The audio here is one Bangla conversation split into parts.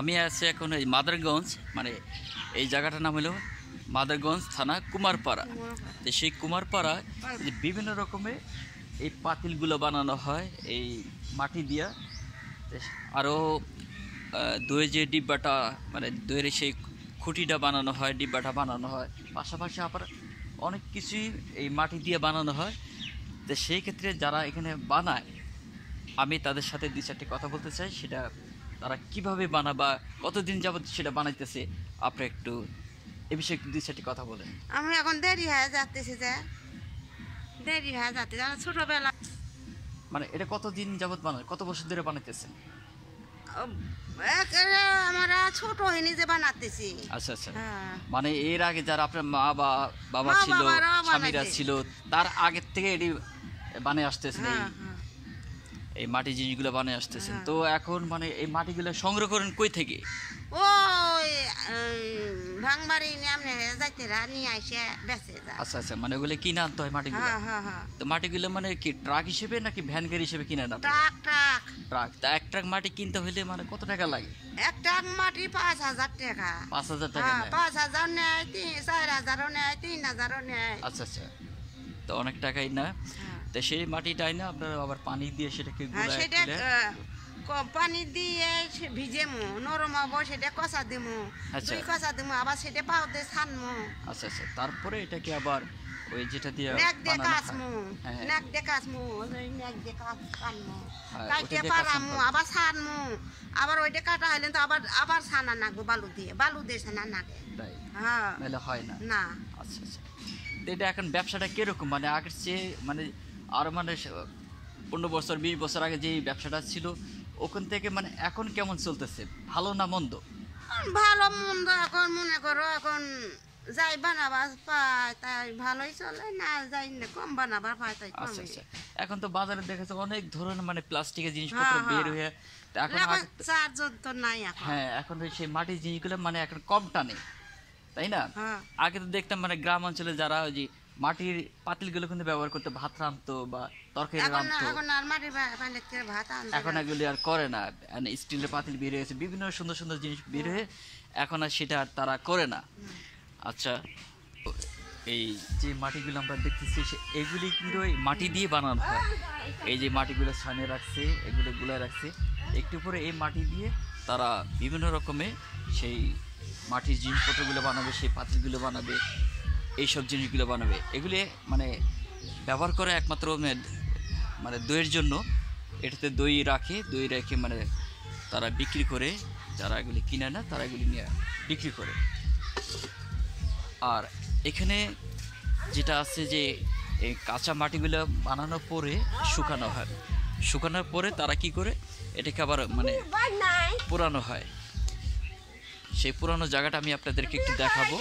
আমি আছি এখন এই মাদারগঞ্জ মানে এই জায়গাটার নাম হলো মাদারগঞ্জ থানা কুমারপাড়া তো সেই কুমারপাড়া বিভিন্ন রকমের এই পাতিলগুলো বানানো হয় এই মাটি দিয়া আরও দইয়ের যে ডিব্বাটা মানে দইয়ের সেই খুঁটিটা বানানো হয় ডিব্বাটা বানানো হয় পাশাপাশি আবার অনেক কিছুই এই মাটি দিয়ে বানানো হয় তো সেই ক্ষেত্রে যারা এখানে বানায় আমি তাদের সাথে দু চারটি কথা বলতে চাই সেটা তারা কিভাবে বানাবা কতদিন যাবত সেটা বানাইতেছে আপনি একটু এ বিষয়ে একটু দুই চারটি কথা বলেন আমি এখন দেরি হয়ে যাচ্তেছি যে দেরি হয়ে যাচ্ছে ছোটবেলা মানে এটা কতদিন যাবৎ বানায় কত বছর ধরে বানাইতেছেন আমরা ছোট হইনি যে বানাতেছি আচ্ছা আচ্ছা হ্যাঁ। মানে এর আগে যারা আপনার মা বা বাবা ছিল স্বামীরা ছিল তার আগের থেকে এটি বানিয়ে আসতেছেন হ্যাঁ, হ্যাঁ। এই মাটি জিনিসগুলো বানিয়ে আসতেছেন হ্যাঁ। তো এখন মানে এই মাটিগুলো সংগ্রহ করেন কই থেকে ও ভাঙবাড়ি যাইতে আইসে আচ্ছা আচ্ছা মানে ওগুলো কিনে আনতে হয় মাটিগুলো হ্যাঁ, হ্যাঁ, তো মাটিগুলো মানে কি ট্রাক হিসেবে নাকি ভ্যান গাড়ি হিসেবে কিনে না ট্রাক ট্রাক ট্রাক তা এক ট্রাক মাটি কিনতে হইলে মানে কত টাকা লাগে এক ট্রাক মাটি পাঁচ হাজার টাকা পাঁচ হাজার টাকা পাঁচ হাজার নেয় তিন চার হাজারও নেয় তিন হাজারও নেয় আচ্ছা আচ্ছা তো অনেক টাকাই না তো সেই মাটিটাই না আপনারা আবার পানি দিয়ে সেটাকে হ্যাঁ, সেটা পানি দিয়ে ভিজেমু নরম হবো সেটা কষা দিমু আচ্ছা। দুই কষা দিমু আবার সেটা পাউতে ছানমু আচ্ছা আচ্ছা তারপরে এটাকে আবার ওই যেটা দিয়ে নাক দিয়ে কাসমু নাক হ্যাঁ, হ্যাঁ। দিয়ে কাসমু নাক দিয়ে কাসমু কাটে পারামু আবার ছানমু আবার ওইটা কাটা হলে তো আবার আবার ছানা নাগবো বালু দিয়ে বালু দিয়ে ছানা নাগে হ্যাঁ হয় না না আচ্ছা আচ্ছা এটা এখন ব্যবসাটা কিরকম মানে আগের চেয়ে মানে আর মানে পনেরো বছর বিশ বছর আগে যেই ব্যবসাটা ছিল ওখান থেকে মানে এখন কেমন চলতেছে ভালো না মন্দ ভালো মন্দ এখন মনে করো এখন যাই বানাবার পায় তাই ভালোই চলে না যাই না কম বানাবার পায় তাই আচ্ছা, আচ্ছা। এখন তো বাজারে দেখা যাচ্ছে অনেক ধরনের মানে প্লাস্টিকের জিনিসপত্র হ্যাঁ, বের হ্যাঁ। হয়ে এখন চারজন তো নাই এখন হ্যাঁ এখন সেই মাটির জিনিসগুলো মানে এখন কম টানে তাই না হ্যাঁ। আগে তো দেখতাম মানে গ্রাম অঞ্চলে যারা ওই মাটির পাতিলগুলো কিন্তু ব্যবহার করতে ভাত রাঁধতো বা তরকারি রাঁধতো এখন এগুলি আর করে না মানে স্টিলের পাতিল বের হয়েছে বিভিন্ন সুন্দর সুন্দর জিনিস বের হয়ে এখন আর সেটা আর তারা করে না আচ্ছা এই যে মাটিগুলো আমরা দেখতেছি এগুলি কিন্তু মাটি দিয়ে বানানো হয় এই যে মাটিগুলো ছানে রাখছে এগুলো গুলায় রাখছে একটু পরে এই মাটি দিয়ে তারা বিভিন্ন রকমের সেই মাটির জিনিসপত্রগুলো বানাবে সেই পাতিলগুলো বানাবে এইসব জিনিসগুলো বানাবে এগুলি মানে ব্যবহার করা একমাত্র মানে দইয়ের জন্য এটাতে দই রাখে দই রেখে মানে তারা বিক্রি করে যারা এগুলি কিনে না তারা এগুলি নিয়ে বিক্রি করে আর এখানে যেটা আছে যে এই কাঁচা মাটিগুলো বানানোর পরে শুকানো হয় শুকানোর পরে তারা কি করে এটাকে আবার মানে পুরানো হয় সেই পুরানো জায়গাটা আমি আপনাদেরকে একটু দেখাবো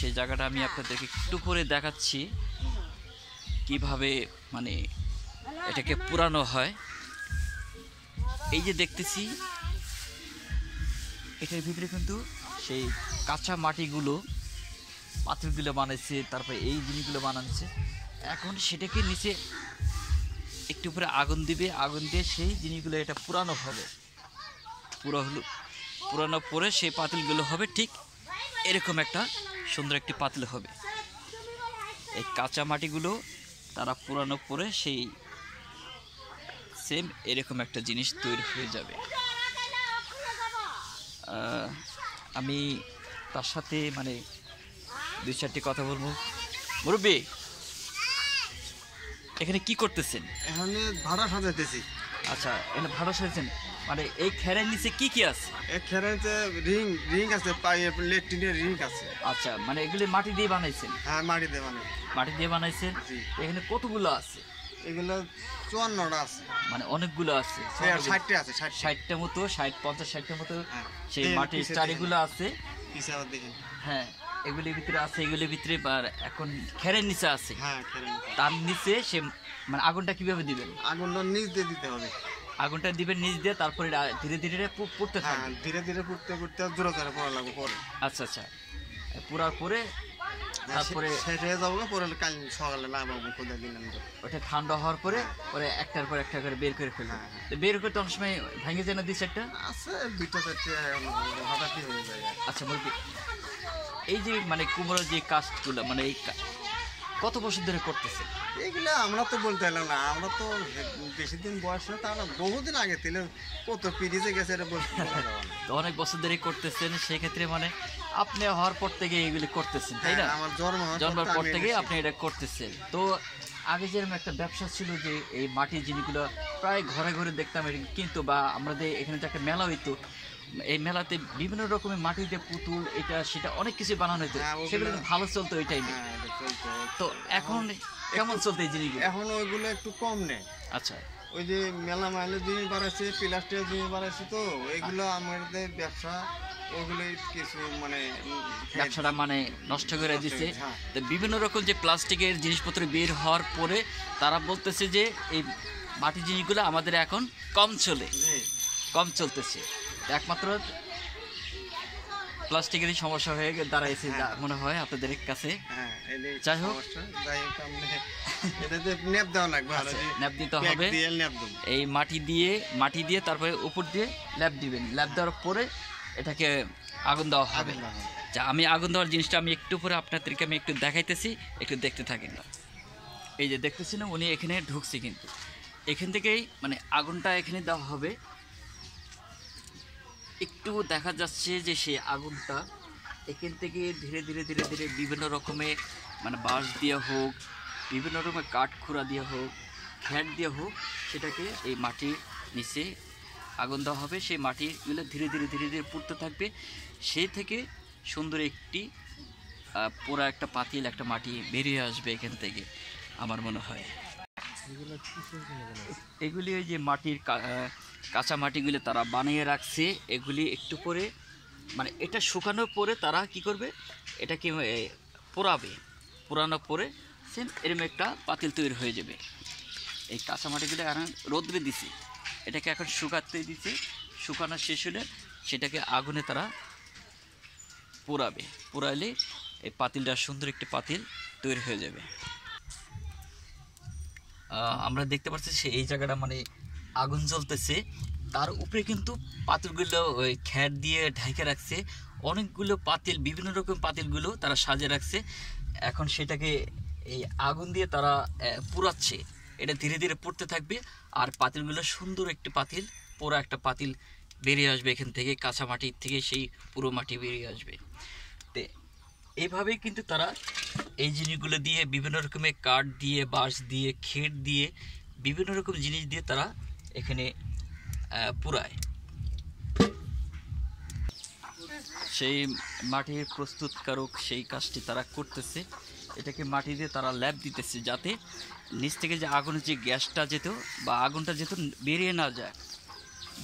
সেই জায়গাটা আমি হ্যাঁ। আপনাদেরকে একটু করে দেখাচ্ছি কিভাবে মানে এটাকে পুরানো হয় এই যে দেখতেছি এটার ভিতরে কিন্তু সেই কাঁচা মাটিগুলো পাথরগুলো বানাইছে তারপর এই জিনিসগুলো বানাচ্ছে এখন সেটাকে নিচে একটু উপরে আগুন দিবে আগুন দিয়ে সেই জিনিসগুলো এটা পুরানো হবে পুরো হলো পুরানো পরে সেই পাতিলগুলো হবে ঠিক এরকম একটা সুন্দর একটি পাতিল হবে এই কাঁচা মাটিগুলো তারা পুরানো পরে সেই সেম এরকম একটা জিনিস তৈরি হয়ে যাবে আমি তার সাথে মানে দুই চারটি কথা বলবো মুরব্বী এখানে কি করতেছেন এখানে ভাড়া সাজাইতেছি আচ্ছা এখানে ভাড়া সাজাইছেন মানে এই খেরের নিচে কি কি আছে এই খেরের নিচে রিং রিং আছে রিং আছে আচ্ছা মানে এগুলি মাটি দিয়ে বানাইছেন হ্যাঁ মাটি দিয়ে মাটি দিয়ে বানাইছেন এখানে কতগুলো আছে এগুলো চুয়ান্নটা আছে মানে অনেকগুলো আছে ষাটটা আছে ষাটটা মতো ষাট পঞ্চাশ ষাটটা মতো হ্যাঁ। সেই মাটির চারিগুলো আছে হ্যাঁ এগুলির ভিতরে আছে এগুলির ভিতরে এখন খেরের নিচে আছে হ্যাঁ, তার নিচে সে মানে আগুনটা কিভাবে দিবেন আগুনটা নিচ দিয়ে দিতে হবে আগুনটা দিবে নিচ দিয়ে তারপরে ধীরে ধীরে পড়তে হ্যাঁ ধীরে ধীরে পড়তে পড়তে দূরে ধরে পড়া লাগবে পরে আচ্ছা আচ্ছা পুরার পরে হ্যাঁ, তারপরে শেষ হয়ে যাবো না পরে কাল সকালে লাগাবো খোঁজা দিলাম ওটা ঠান্ডা হওয়ার পরে পরে একটার পর একটা করে বের করে ফেলবে হ্যাঁ, হ্যাঁ। তো বের করতে তখন সময় ভেঙে যায় না দুই চারটা আছে দুইটা চারটে হঠাৎই হয়ে যায় আচ্ছা বলবি এই যে মানে কুমড়োর যে কাজগুলো মানে এই কত বছর ধরে করতেছে এগুলো আমরা তো বলতে পারলাম না আমরা তো বেশি দিন বয়স না তা বহুদিন আগে তেলে কত পিরিজে গেছে এটা বলতে তো অনেক বছর ধরে করতেছেন সেক্ষেত্রে মানে আপনি হওয়ার পর থেকে এগুলি করতেছেন তাই না হ্যাঁ, আমার জন্ম জন্মের পর থেকে আপনি এটা করতেছেন তো আগে যেরকম একটা ব্যবসা ছিল যে এই মাটির জিনিসগুলো প্রায় ঘরে ঘরে দেখতাম কিন্তু বা আমাদের এখানে যে একটা মেলা হইতো এই মেলাতে বিভিন্ন রকমের মাটিতে পুতুল এটা সেটা অনেক কিছু বানানো হতো হ্যাঁ, সেগুলো ভালো চলতো এই হ্যাঁ, টাইমে তো এখন কেমন চলতে জিনিস এখন ওইগুলো একটু কম নেয় আচ্ছা ওই যে মেলা মাইলের জিনিস বাড়াচ্ছে প্লাস্টিকের জিনিস বাড়াচ্ছে তো ওইগুলো আমাদের ব্যবসা ওগুলোই কিছু মানে ব্যবসাটা মানে নষ্ট করে দিচ্ছে হ্যাঁ। তো বিভিন্ন রকম যে প্লাস্টিকের জিনিসপত্র বের হওয়ার পরে তারা বলতেছে যে এই মাটি জিনিসগুলো আমাদের এখন কম চলে কম চলতেছে একমাত্র প্লাস্টিকেরই সমস্যা হয়ে দাঁড়াইছে হ্যাঁ। মনে হয় আপনাদের কাছে হ্যাঁ, আচ্ছা, এই মাটি দিয়ে মাটি দিয়ে তারপরে উপর দিয়ে ল্যাপ দিবেন ল্যাপ দেওয়ার পরে এটাকে আগুন দেওয়া হবে যা আমি আগুন দেওয়ার জিনিসটা আমি একটু পরে আপনাদেরকে আমি একটু দেখাইতেছি একটু দেখতে থাকেন এই যে দেখতেছিলাম উনি এখানে ঢুকছে কিন্তু এখান থেকেই মানে আগুনটা এখানে দেওয়া হবে একটু দেখা যাচ্ছে যে সেই আগুনটা এখান থেকে ধীরে ধীরে ধীরে ধীরে বিভিন্ন রকমের মানে বাঁশ দেওয়া হোক বিভিন্ন রকমের কাঠ খুঁড়া দেওয়া হোক খ্যাট দেওয়া হোক সেটাকে এই মাটির নিচে আগুন দেওয়া হবে সেই মাটিগুলো মানে ধীরে ধীরে ধীরে ধীরে পুড়তে থাকবে সেই থেকে সুন্দর একটি পোড়া একটা পাতিল একটা মাটি বেরিয়ে আসবে এখান থেকে আমার মনে হয় এগুলি ওই যে মাটির কাঁচা মাটিগুলি তারা বানিয়ে রাখছে এগুলি একটু পরে মানে এটা শুকানোর পরে তারা কি করবে এটাকে পোড়াবে পোড়ানোর পরে সেম এরম একটা পাতিল তৈরি হয়ে যাবে এই কাঁচা মাটিগুলো এখন রোদ্রে দিছে এটাকে এখন শুকাতে দিছে শুকানো শেষ হলে সেটাকে আগুনে তারা পোড়াবে পোড়াইলে এই পাতিলটা সুন্দর একটি পাতিল তৈরি হয়ে যাবে আমরা দেখতে পাচ্ছি এই জায়গাটা মানে আগুন জ্বলতেছে তার উপরে কিন্তু পাতিলগুলো ওই খ্যার দিয়ে ঢাকে রাখছে অনেকগুলো পাতিল বিভিন্ন রকম পাতিলগুলো তারা সাজিয়ে রাখছে এখন সেটাকে এই আগুন দিয়ে তারা পুরাচ্ছে এটা ধীরে ধীরে পড়তে থাকবে আর পাতিলগুলো সুন্দর একটি পাতিল পোড়া একটা পাতিল বেরিয়ে আসবে এখান থেকে কাঁচা মাটির থেকে সেই পুরো মাটি বেরিয়ে আসবে তো এইভাবেই কিন্তু তারা এই জিনিসগুলো দিয়ে বিভিন্ন রকমের কাঠ দিয়ে বাঁশ দিয়ে খের দিয়ে বিভিন্ন রকম জিনিস দিয়ে তারা এখানে পুরায় সেই মাটির প্রস্তুতকারক সেই কাজটি তারা করতেছে এটাকে মাটি দিয়ে তারা ল্যাব দিতেছে যাতে নিচ থেকে যে আগুনের যে গ্যাসটা যেত বা আগুনটা যেত বেরিয়ে না যায়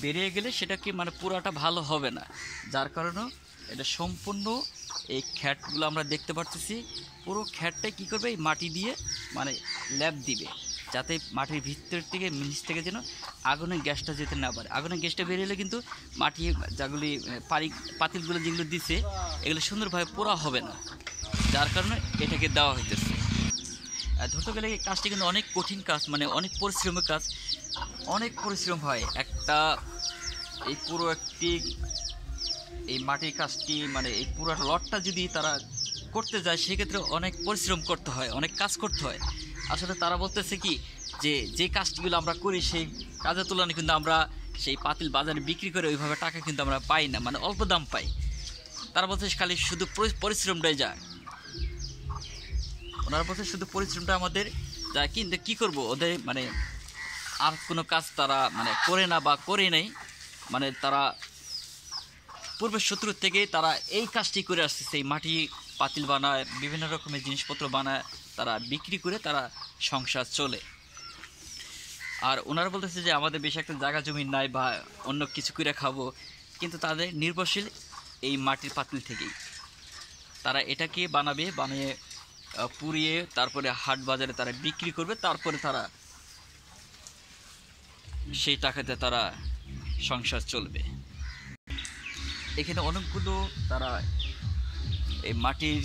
বেরিয়ে গেলে সেটা কি মানে পুরাটা ভালো হবে না যার কারণে এটা সম্পূর্ণ এই খ্যাটগুলো আমরা দেখতে পারতেছি পুরো খ্যাটটাই কী করবে এই মাটি দিয়ে মানে ল্যাব দিবে যাতে মাটির ভিতর থেকে নিচ থেকে যেন আগুনের গ্যাসটা যেতে না পারে আগুনের গ্যাসটা বেরিয়ে কিন্তু মাটি যাগুলি পারি পাতিলগুলো যেগুলো দিছে এগুলো সুন্দরভাবে পোড়া হবে না যার কারণে এটাকে দেওয়া হইতেছে ধরতে গেলে এই কাজটি কিন্তু অনেক কঠিন কাজ মানে অনেক পরিশ্রমের কাজ অনেক পরিশ্রম হয় একটা এই পুরো একটি এই মাটির কাজটি মানে এই পুরো লটটা যদি তারা করতে যায় সেক্ষেত্রে অনেক পরিশ্রম করতে হয় অনেক কাজ করতে হয় আসলে তারা বলতেছে কি যে যে কাজগুলো আমরা করি সেই কাজের তুলনায় কিন্তু আমরা সেই পাতিল বাজারে বিক্রি করে ওইভাবে টাকা কিন্তু আমরা পাই না মানে অল্প দাম পাই তারা বলছে খালি শুধু পরিশ্রমটাই যায় ওনারা বলছে শুধু পরিশ্রমটা আমাদের যায় কিন্তু কী করব ওদের মানে আর কোনো কাজ তারা মানে করে না বা করে নেই মানে তারা পূর্বের শত্রু থেকে তারা এই কাজটি করে আসতেছে এই মাটি পাতিল বানায় বিভিন্ন রকমের জিনিসপত্র বানায় তারা বিক্রি করে তারা সংসার চলে আর ওনারা বলতেছে যে আমাদের বেশি একটা জায়গা জমি নাই বা অন্য কিছু করে খাবো কিন্তু তাদের নির্ভরশীল এই মাটির পাতিল থেকেই তারা এটাকে বানাবে বানিয়ে পুড়িয়ে তারপরে হাট বাজারে তারা বিক্রি করবে তারপরে তারা সেই টাকাতে তারা সংসার চলবে এখানে অনেকগুলো তারা এই মাটির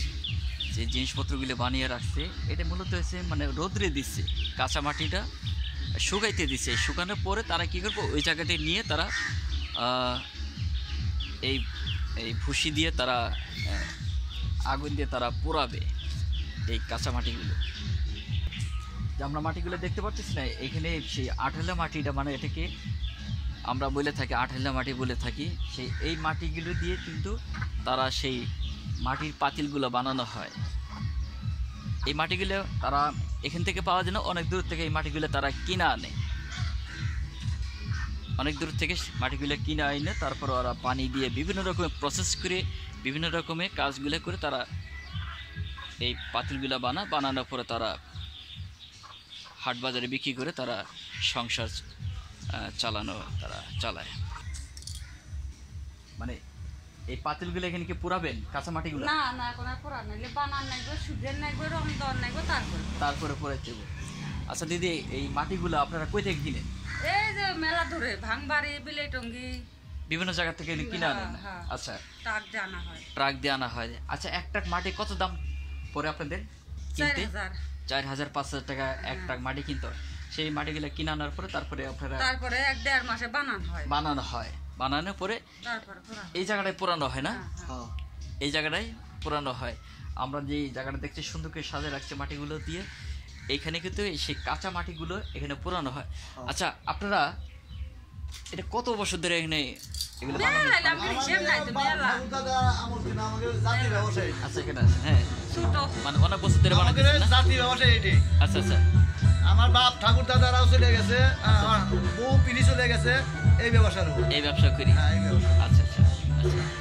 যে জিনিসপত্রগুলো বানিয়ে রাখছে এটা মূলত হচ্ছে মানে রোদ্রে দিচ্ছে কাঁচা মাটিটা শুকাইতে দিচ্ছে শুকানোর পরে তারা কী করবে ওই জায়গাটি নিয়ে তারা এই এই ভুসি দিয়ে তারা আগুন দিয়ে তারা পোড়াবে এই কাঁচা মাটিগুলো যে আমরা মাটিগুলো দেখতে পাচ্ছি না এখানে সেই আঠালা মাটিটা মানে এটাকে আমরা বলে থাকি আঠালা মাটি বলে থাকি সেই এই মাটিগুলো দিয়ে কিন্তু তারা সেই মাটির পাতিলগুলো বানানো হয় এই মাটিগুলো তারা এখান থেকে পাওয়া যায় অনেক দূর থেকে এই মাটিগুলো তারা কিনে আনে অনেক দূর থেকে মাটিগুলো কিনে আনে তারপর ওরা পানি দিয়ে বিভিন্ন রকমের প্রসেস করে বিভিন্ন রকমের কাজগুলো করে তারা এই পাতিলগুলো বানা বানানোর পরে তারা হাট বাজারে বিক্রি করে তারা সংসার চালানো তারা চালায় মানে এই পাতিল গুলো এখানে কি পুরাবেন কাঁচা মাটি গুলো না না এখন আর পুরা নাইলে বানান নাই গো সুজেন নাই গো রং দর গো তারপরে তারপরে পরে দেব আচ্ছা দিদি এই মাটি গুলো আপনারা কই থেকে কিনেন এই যে মেলা ধরে ভাঙবাড়ি বিলেটঙ্গি বিভিন্ন জায়গা থেকে এনে কিনে হ্যাঁ, আনেন হ্যাঁ। আচ্ছা ট্রাক দিয়ে আনা হয় ট্রাক দিয়ে আনা হয় আচ্ছা এক ট্রাক মাটি কত দাম পরে আপনাদের কিনতে চার হাজার পাঁচ হাজার টাকা হ্যাঁ। এক ট্রাক মাটি কিনতে সেই মাটিগুলো কিনানোর পরে তারপরে আপনারা তারপরে এক দেড় মাসে বানানো হয় বানানো হয় বানানোর পরে এই জায়গাটায় পোড়ানো হয় না হ্যাঁ, হ্যাঁ। হ্যাঁ। এই জায়গাটায় পোড়ানো হয় আমরা যে জায়গাটা দেখছি সুন্দর করে সাজে রাখছি মাটিগুলো দিয়ে এখানে কিন্তু সেই কাঁচা মাটিগুলো এখানে পোড়ানো হয় আচ্ছা আপনারা এটা কত বছর ধরে এখানে আচ্ছা এখানে হ্যাঁ মানে অনেক বছর ধরে আচ্ছা আচ্ছা আমার বাপ ঠাকুর দাদারাও চলে গেছে বউ পিড়ি চলে গেছে এই ব্যবসার এই ব্যবসা করি হ্যাঁ এই ব্যবসা আচ্ছা আচ্ছা, আচ্ছা।